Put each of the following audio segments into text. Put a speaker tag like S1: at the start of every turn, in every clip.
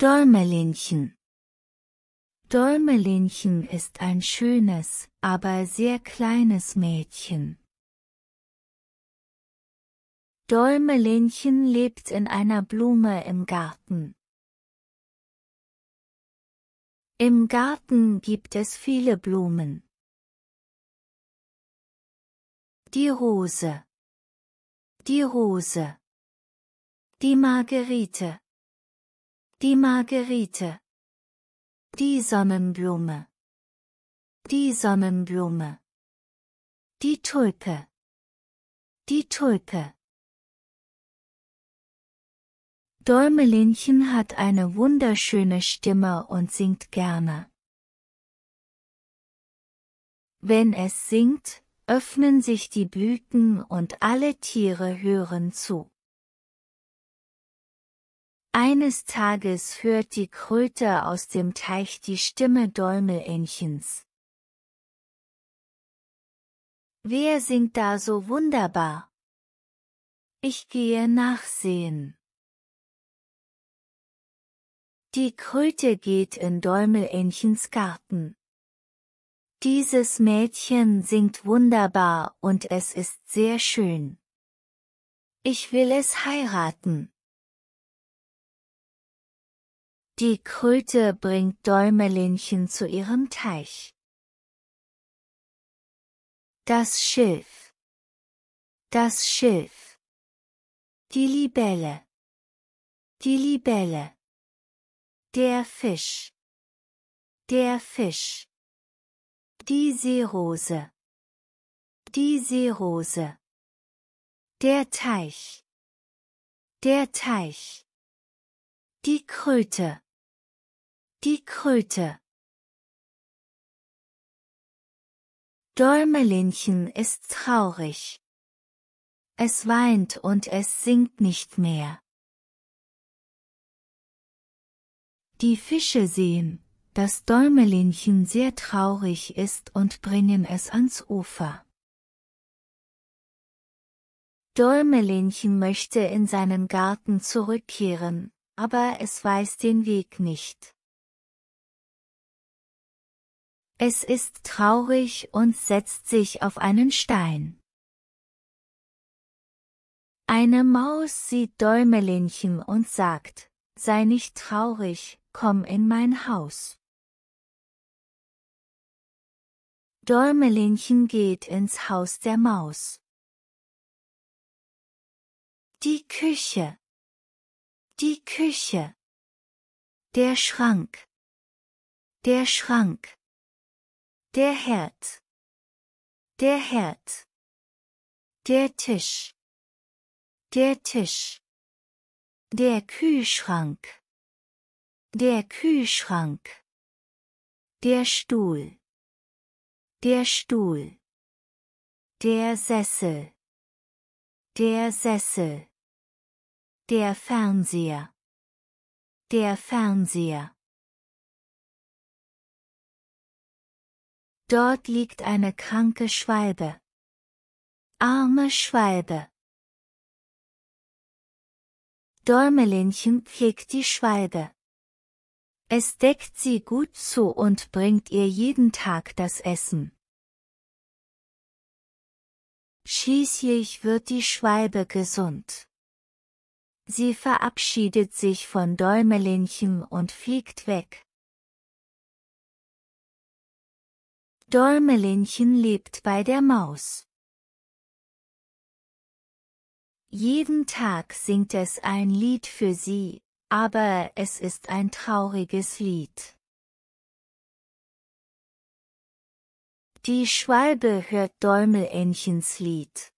S1: Däumelinchen Däumelinchen ist ein schönes, aber sehr kleines Mädchen. Däumelinchen lebt in einer Blume im Garten. Im Garten gibt es viele Blumen. Die Rose. Die Rose. Die Margerite. Die Margerite. Die Sonnenblume. Die Sonnenblume. Die Tulpe. Die Tulpe. Däumelinchen hat eine wunderschöne Stimme und singt gerne. Wenn es singt, öffnen sich die Blüten und alle Tiere hören zu. Eines Tages hört die Kröte aus dem Teich die Stimme Däumelähnchens. Wer singt da so wunderbar? Ich gehe nachsehen. Die Kröte geht in Däumelähnchens Garten. Dieses Mädchen singt wunderbar und es ist sehr schön. Ich will es heiraten. Die Kröte bringt Däumelinchen zu ihrem Teich. Das Schilf. Das Schilf. Die Libelle. Die Libelle. Der Fisch. Der Fisch. Die Seerose. Die Seerose. Der Teich. Der Teich. Die Kröte. Die Kröte. Däumelinchen ist traurig. Es weint und es singt nicht mehr. Die Fische sehen, dass Däumelinchen sehr traurig ist und bringen es ans Ufer. Däumelinchen möchte in seinen Garten zurückkehren, aber es weiß den Weg nicht. Es ist traurig und setzt sich auf einen Stein. Eine Maus sieht Däumelinchen und sagt, sei nicht traurig, komm in mein Haus. Däumelinchen geht ins Haus der Maus. Die Küche. Die Küche. Der Schrank. Der Schrank. Der Herd. Der Herd. Der Tisch. Der Tisch. Der Kühlschrank. Der Kühlschrank. Der Stuhl. Der Stuhl. Der Sessel. Der Sessel. Der Fernseher. Der Fernseher. Dort liegt eine kranke Schwalbe. Arme Schwalbe. Däumelinchen pflegt die Schwalbe. Es deckt sie gut zu und bringt ihr jeden Tag das Essen. Schließlich wird die Schwalbe gesund. Sie verabschiedet sich von Däumelinchen und fliegt weg. Däumelinchen lebt bei der Maus. Jeden Tag singt es ein Lied für sie, aber es ist ein trauriges Lied. Die Schwalbe hört Däumelinchens Lied.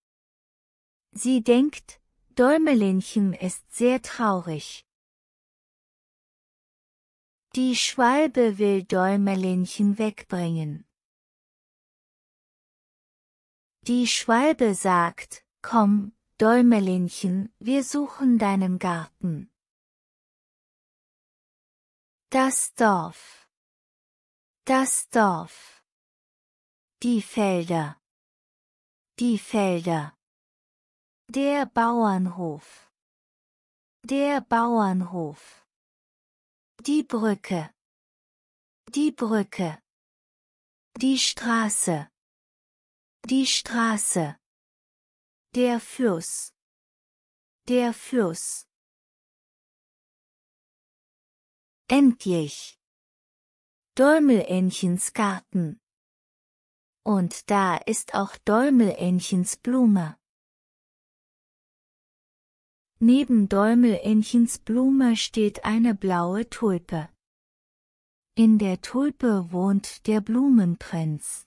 S1: Sie denkt, Däumelinchen ist sehr traurig. Die Schwalbe will Däumelinchen wegbringen. Die Schwalbe sagt, komm, Däumelinchen, wir suchen deinen Garten. Das Dorf. Das Dorf. Die Felder. Die Felder. Der Bauernhof. Der Bauernhof. Die Brücke. Die Brücke. Die Straße. Die Straße. Der Fluss. Der Fluss. Endlich. Däumelähnchens Garten. Und da ist auch Däumelähnchens Blume. Neben Däumelähnchens Blume steht eine blaue Tulpe. In der Tulpe wohnt der Blumenprinz.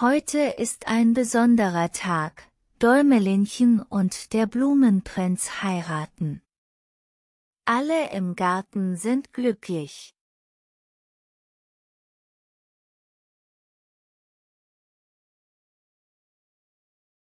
S1: Heute ist ein besonderer Tag. Däumelinchen und der Blumenprinz heiraten. Alle im Garten sind glücklich.